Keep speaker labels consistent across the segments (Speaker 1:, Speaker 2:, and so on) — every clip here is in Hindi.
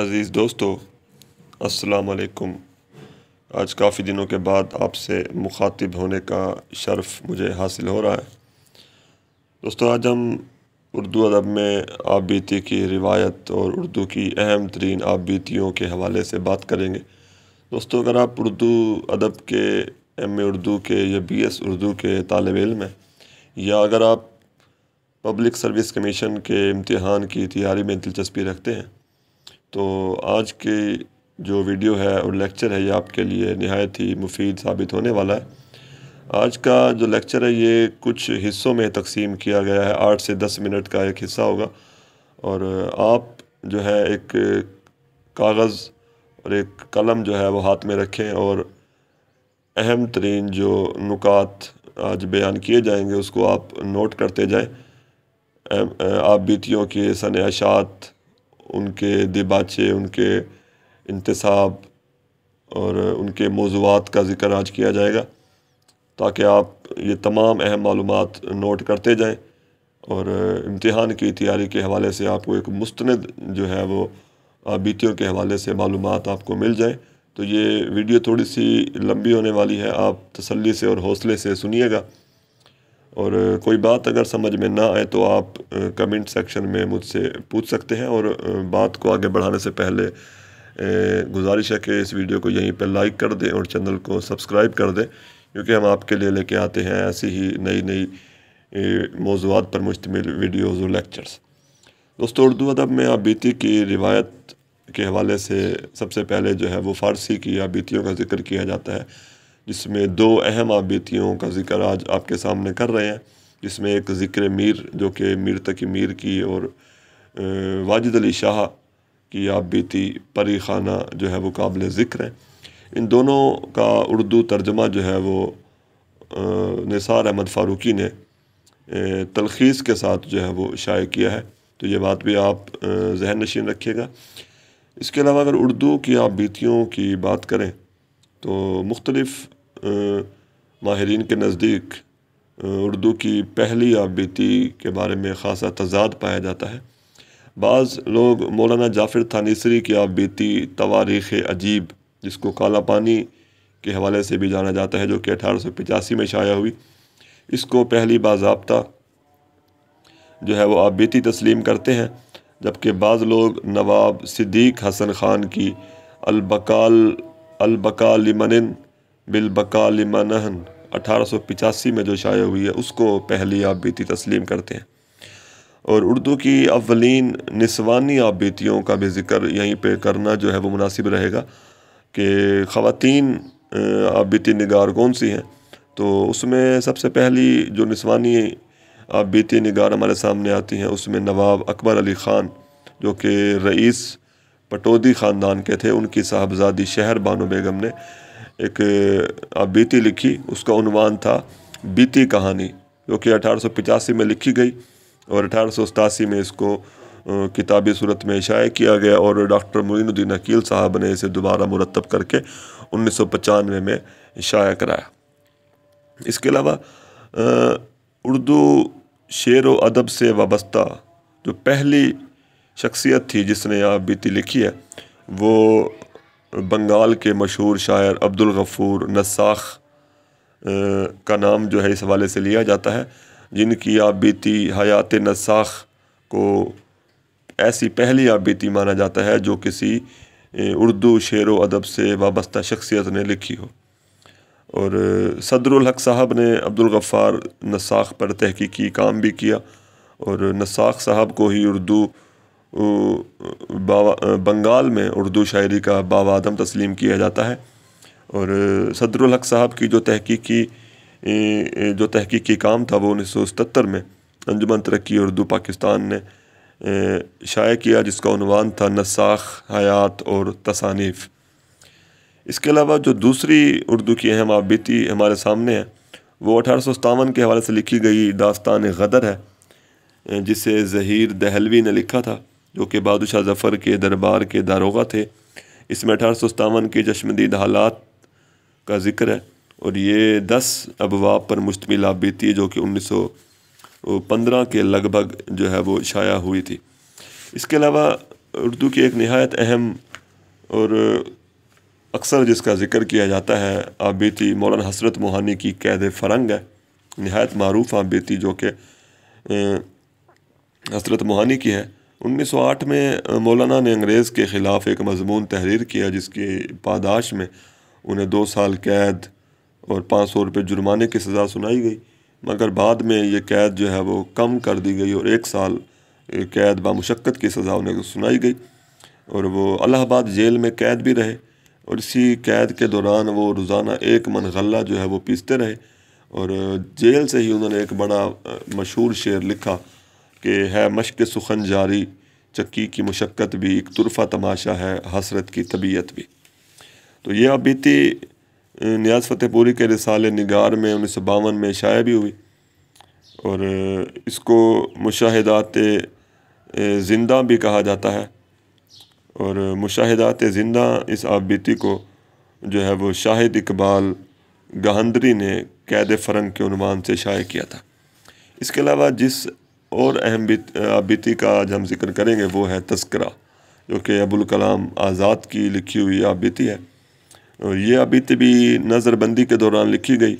Speaker 1: अज़ीज़ दोस्तों अस्सलाम वालेकुम आज काफ़ी दिनों के बाद आपसे मुखातिब होने का शर्फ मुझे हासिल हो रहा है दोस्तों आज हम उर्दू अदब में आबीती की रिवायत और उर्दू की अहम तरीन आबीतियों के हवाले से बात करेंगे दोस्तों अगर आप उर्दू अदब के एम ए उर्दू के या बी एस उर्दू के तालब इम हैं या अगर आप पब्लिक सर्विस कमीशन के इम्तहान की तैयारी में दिलचस्पी रखते हैं तो आज की जो वीडियो है और लेक्चर है ये आपके लिए नहायत ही मुफीद साबित होने वाला है आज का जो लेक्चर है ये कुछ हिस्सों में तकसीम किया गया है आठ से दस मिनट का एक हिस्सा होगा और आप जो है एक कागज़ और एक कलम जो है वो हाथ में रखें और अहम तरीन जो नुकात आज बयान किए जाएंगे उसको आप नोट करते जाएं आप बीतियों के सन अशात उनके दिबाचे उनके इंतसाब और उनके मौजूद का ज़िक्र आज किया जाएगा ताकि आप ये तमाम अहम मालूम नोट करते जाएँ और इम्तहान की तैयारी के हवाले से आपको एक मुस्ंद जो है वो बीतियों के हवाले से मालूम आपको मिल जाए तो ये वीडियो थोड़ी सी लंबी होने वाली है आप तसल्ली से और हौसले से सुनिएगा और कोई बात अगर समझ में ना आए तो आप कमेंट सेक्शन में मुझसे पूछ सकते हैं और बात को आगे बढ़ाने से पहले गुजारिश है कि इस वीडियो को यहीं पर लाइक कर दें और चैनल को सब्सक्राइब कर दें क्योंकि हम आपके लिए लेके आते हैं ऐसी ही नई नई मौजूद पर मुश्तमिल वीडियोज़ और लेक्चर्स दोस्तों उर्दू अदब में आबीती की रिवायत के हवाले से सबसे पहले जो है वो फ़ारसी की आबीतियों का जिक्र किया जाता है जिसमें दो अहम आबेतियों का जिक्र आज आपके सामने कर रहे हैं जिसमें एक ज़िक्र मीर जो कि मीर तक मीर की और वाजिद अली शाह की आबेती परी खाना जो है वो काबिल ज़िक्र है इन दोनों का उर्दू तर्जमा जो है वो निसार अहमद फ़ारूकी ने तलखीस के साथ जो है वो शाये किया है तो ये बात भी आप जहन नशीन रखिएगा इसके अलावा अगर उर्दू की आप बीतियों की बात करें तो मुख्तलफ़ माहरीन के नज़दीक उर्दू की पहली आबीती के बारे में ख़ासा तजाद पाया जाता है बाज़ लोग मौलाना जाफ़िर थानीसरी की आप बीती तवारीख़ अजीब जिसको काला पानी के हवाले से भी जाना जाता है जो कि अठारह सौ पचासी में शाया हुई इसको पहली बाबा जो है वो बीती तस्लीम करते हैं जबकि बाज़ लोग नवाब सिद्दीक हसन ख़ान की अलबकाल अलबका लिमन बिलबका सौ 1885 में जो शाया हुई है उसको पहली आप बीती तस्लीम करते हैं और उर्दू की अवलिन नस्वानी आप बीतियों का भी जिक्र यहीं पर करना जो है वो मुनासिब रहेगा कि ख़वान आप बीती नगार कौन सी हैं तो उसमें सबसे पहली जो नस्वानी आप बीती नगार हमारे सामने आती हैं उसमें नवाब अकबर अली ख़ान जो कि रईस पटोदी ख़ानदान के थे उनकी साहबजादी शहर बानो बेगम ने एक बीती लिखी उसका उनवान था बीती कहानी जो कि अठारह में लिखी गई और अठारह में इसको किताबी सूरत में शाये किया गया और डॉक्टर मोनुद्दीन अकील साहब ने इसे दोबारा मुरतब करके उन्नीस सौ पचानवे में शाया कराया इसके अलावा उर्दू शेर व अदब से वाबस्ता जो पहली शख्सियत थी जिसने यहाँ बीती लिखी है वो बंगाल के मशहूर शायर अब्दुल गफ़ूर नसाख का नाम जो है इस हवाले से लिया जाता है जिनकी आबीती हयात नसाख को ऐसी पहली आबीती माना जाता है जो किसी उर्दू शेर व अदब से वाबस्ता शख्सियत ने लिखी हो और सदरुलहक साहब ने अब्दुल नसाख पर तहकीकी काम भी किया और नसाख साहब को ही उर्दू बंगाल में उर्दू शायरी का आदम तस्लीम किया जाता है और सदरुलहक साहब की जो तहकीकी जो तहकीकी काम था वो उन्नीस सौ सतर में अंजुमन तरक्की उर्दू पाकिस्तान ने शाये किया जिसका उनवान था नसाख हयात और तसानीफ़ इसके अलावा जो दूसरी उर्दू की अहम आबीती हमारे सामने है वो अठारह सौ सतावन के हवाले से लिखी गई दास्तान गदर है जिसे जहीर दहलवी ने लिखा था जो कि बादशाह जफ़र के दरबार के दारोगा थे इसमें अठारह सौ सतावन के जश्मदीद हालात का जिक्र है और ये दस अबवाब पर मुश्तमिल आप बीती है जो कि उन्नीस सौ पंद्रह के लगभग जो है वो शाया हुई थी इसके अलावा उर्दू की एक नहायत अहम और अक्सर जिसका जिक्र किया जाता है आबीती मौलाना हसरत मोहानी की कैद फरंग है नहायत मरूफ आबीती जो कि हसरत मोहानी की है 1908 में मौलाना ने अंग्रेज़ के ख़िलाफ़ एक मजमून तहरीर किया जिसके पादाश में उन्हें दो साल कैद और पाँच सौ रुपये जुर्माने की सज़ा सुनाई गई मगर बाद में ये कैद जो है वो कम कर दी गई और एक साल कैद बामुशक्क़त की सज़ा उन्हें सुनाई गई और वो अलाहाबाद जेल में कैद भी रहे और इसी कैद के दौरान वो रोज़ाना एक मन गला जो है वो पीसते रहे और जेल से ही उन्होंने एक बड़ा मशहूर शेर लिखा कि है मश्क सुखन जारी चक्की की मशक्क़त भी एक तरफा तमाशा है हसरत की तबीयत भी तो यह अब बीती न्याज फतेहपुरी के रिसाल निगार में उन्नीस सौ बावन में शाया भी हुई और इसको मुशाहदात जिंदा भी कहा जाता है और मुशाहदात जिंदा इस आबीती को जो है वो शाहिद इकबाल गहंदरी ने कैद फ़रंग के उनवान से शाये किया था इसके अलावा जिस और अहम आबिती का आज हम जिक्र करेंगे वो है तस्करा जो कि अबुल कलाम आज़ाद की लिखी हुई आबिती है और ये आबिती भी नज़रबंदी के दौरान लिखी गई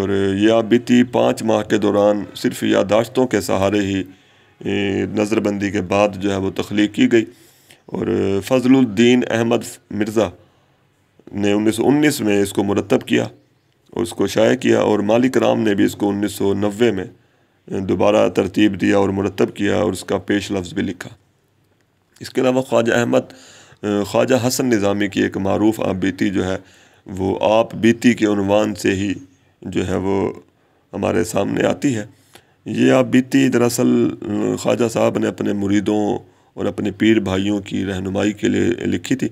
Speaker 1: और यह आबिती पाँच माह के दौरान सिर्फ यादाश्तों के सहारे ही नज़रबंदी के बाद जो है वो तख्लीक की गई और फजलुद्दीन अहमद मिर्ज़ा ने उन्नीस सौ उन्नीस में इसको मुरतब किया और उसको शाये किया और मालिक राम ने भी इसको उन्नीस सौ नब्बे में दोबारा तरतीब दिया और मरतब किया और उसका पेश लफ्ज़ भी लिखा इसके अलावा ख्वाजा अहमद ख्वाजा हसन निज़ामी की एक मरूफ आप बीती जो है वो आप बीती के अनवान से ही जो है वो हमारे सामने आती है ये आप बीती दरअसल ख्वाजा साहब ने अपने मुरीदों और अपने पीर भाइयों की रहनुमाई के लिए लिखी थी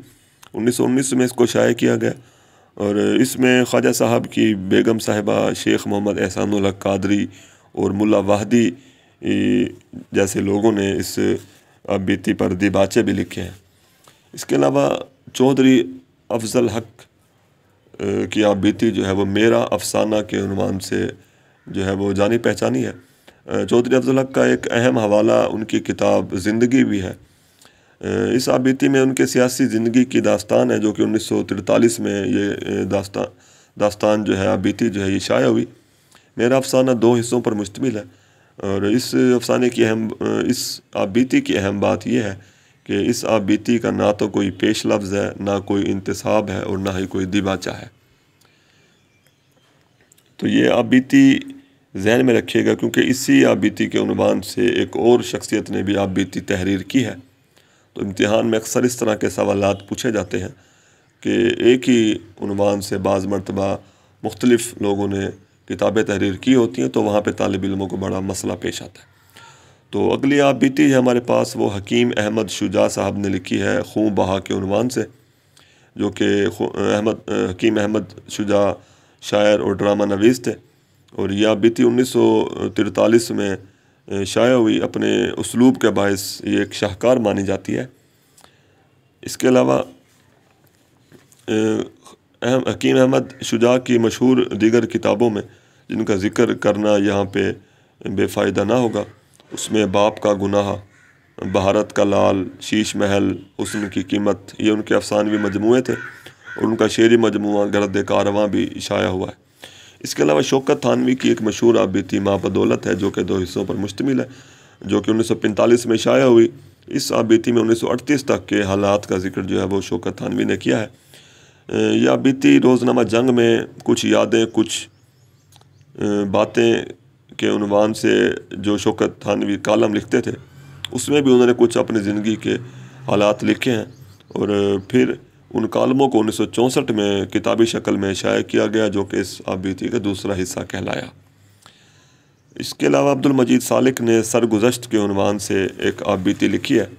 Speaker 1: उन्नीस सौ उन्नीस में इसको शाये किया गया और इसमें ख्वाजा साहब की बेगम साहिबा शेख मोहम्मद एहसान कादरी और मुला वाहदी जैसे लोगों ने इस बीती पर दिबाचे भी लिखे हैं इसके अलावा चौधरी अफजल हक की आप बीती जो है वो मेरा अफसाना के अनुमान से जो है वो जानी पहचानी है चौधरी अफजल हक का एक अहम हवाला उनकी किताब ज़िंदगी भी है इस आबीती में उनके सियासी ज़िंदगी की दास्तान है जो कि उन्नीस सौ में ये दास्तान दास्तान जो है आबीती जो है ये शाया हुई मेरा अफसाना दो हिस्सों पर मुश्तमिल है और इस अफसाने की अहम इस आबीती की अहम बात यह है कि इस आबीती का ना तो कोई पेश लफ्ज़ है ना कोई इंतसाब है और ना ही कोई दिबाचा है तो ये आबीती जहन में रखिएगा क्योंकि इसी आबीती के अनुबान से एक और शख्सियत ने भी आबीती तहरीर की है तो इम्तहान में अक्सर इस तरह के सवाल पूछे जाते हैं कि एक ही अनवान से बाज़ मरतबा मुख्तलफ़ लोगों ने किताबें तहरीर की होती हैं तो वहाँ पर तालब इलमों को बड़ा मसला पेश आता है तो अगली आप बीती है हमारे पास वो हकीम अहमद शुजा साहब ने लिखी है खूँ बहा के ऊनवान से जो कि अहमद हकीम अहमद शुजा शायर और ड्रामा नवीस थे और यह बीती उन्नीस सौ तिरतालीस में शाया हुई अपने उसलूब के बायस ये एक शाहकार मानी जाती है इसके अलावा हकीम अहमद शुजा की मशहूर दीगर किताबों में जिनका ज़िक्र करना यहाँ पे बेफ़ायदा ना होगा उसमें बाप का गुनाह भारत का लाल शीश महल हुसन की कीमत ये उनके अफसानवी मजमूे थे और उनका शेरी मजमू गर्द कारवा भी शाया हुआ है इसके अलावा शौकत थानवी की एक मशहूर आबीती मापदौलत है जो कि दो हिस्सों पर मुश्तमिल है जो कि उन्नीस सौ पैंतालीस में शाया हुई इस आबीती में उन्नीस सौ अड़तीस तक के हालात का जिक्र जो है वो शौकत थानवी ने किया है यह आबीती रोज़नामा जंग में कुछ यादें कुछ बातें के उनवान से जो शौकत थानवी कालम लिखते थे उसमें भी उन्होंने कुछ अपनी ज़िंदगी के हालात लिखे हैं और फिर उन कालमों को उन्नीस में किताबी शक्ल में शाया किया गया जो कि इस आबीती का दूसरा हिस्सा कहलाया इसके अलावा अब्दुल मजीद सालिक ने सरगुजश्त के उनवान से एक आबीती लिखी है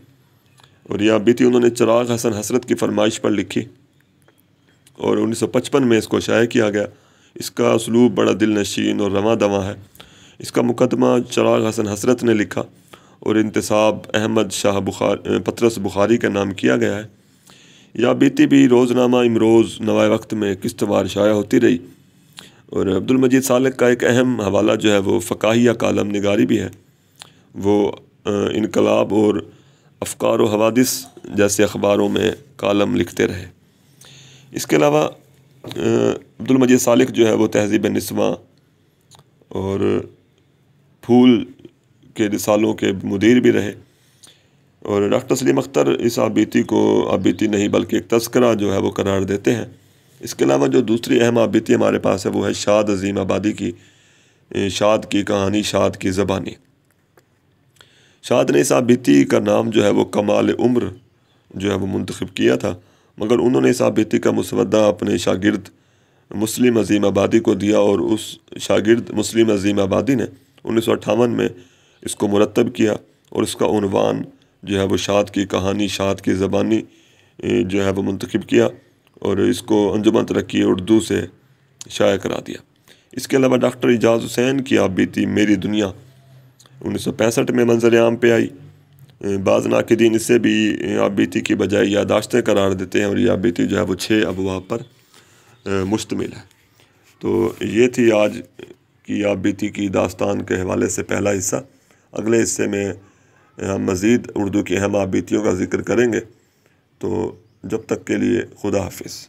Speaker 1: और यह आबीती उन्होंने चराग हसन हसरत की फरमाइश पर लिखी और 1955 में इसको शाया किया गया इसका उसलूब बड़ा दिल नशीन और रवा दवा है इसका मुकदमा चराग हसन हसरत ने लिखा और इंतसाब अहमद शाह बुखार पतरस बुखारी का नाम किया गया है या बीती भी रोज़नामा इमरोज़ नवाए वक्त में किस्तवार शाया होती रही और अब्दुल मजीद सालक का एक अहम हवाला जो है वो फ़काहिया कालम नगारी भी है वो इनकलाब और अफकार हवादिस जैसे अखबारों में कालम लिखते रहे इसके अलावा अब्दुलमजी सालिक जो है वो तहजीब नस्वा और फूल के रिसालों के मुदीर भी रहे और डॉक्टर सलीम अख्तर इस आबीती को आबीती नहीं बल्कि एक तस्करा जो है वो करार देते हैं इसके अलावा जो दूसरी अहम आबीती हमारे पास है वो है शाद अजीम आबादी की शाद की कहानी शाद की ज़बानी शाद ने इस आबीती का नाम जो है वो कमाल उम्र जो है वो मंतखब किया था मगर उन्होंने साबिती का मुसवदा अपने शागिर्द मुस्लिम अजीम आबादी को दिया और उस शागिर्द मुस्लिम अजीम आबादी ने उन्नीस सौ अट्ठावन में इसको मुरतब किया और इसका उनवान जो है वो शाद की कहानी शाद की ज़बानी जो है वो मंतखब किया और इसको अंजुमन तरक्की उर्दू से शाया करा दिया इसके अलावा डॉक्टर एजाज़ हुसैन की आप मेरी दुनिया उन्नीस सौ पैंसठ में मंजर आम पर आई बाज़ नाकदीन इसे भी याबीती की बजाय यादाश्तें करार देते हैं और याबीती जो है वो छः अबवाब पर मुश्तमिल है तो ये थी आज की याबीती की दास्तान के हवाले से पहला हिस्सा अगले हिस्से में हम मज़ीद उर्दू की अहम आबीतियों का ज़िक्र करेंगे तो जब तक के लिए खुदा हाफिज़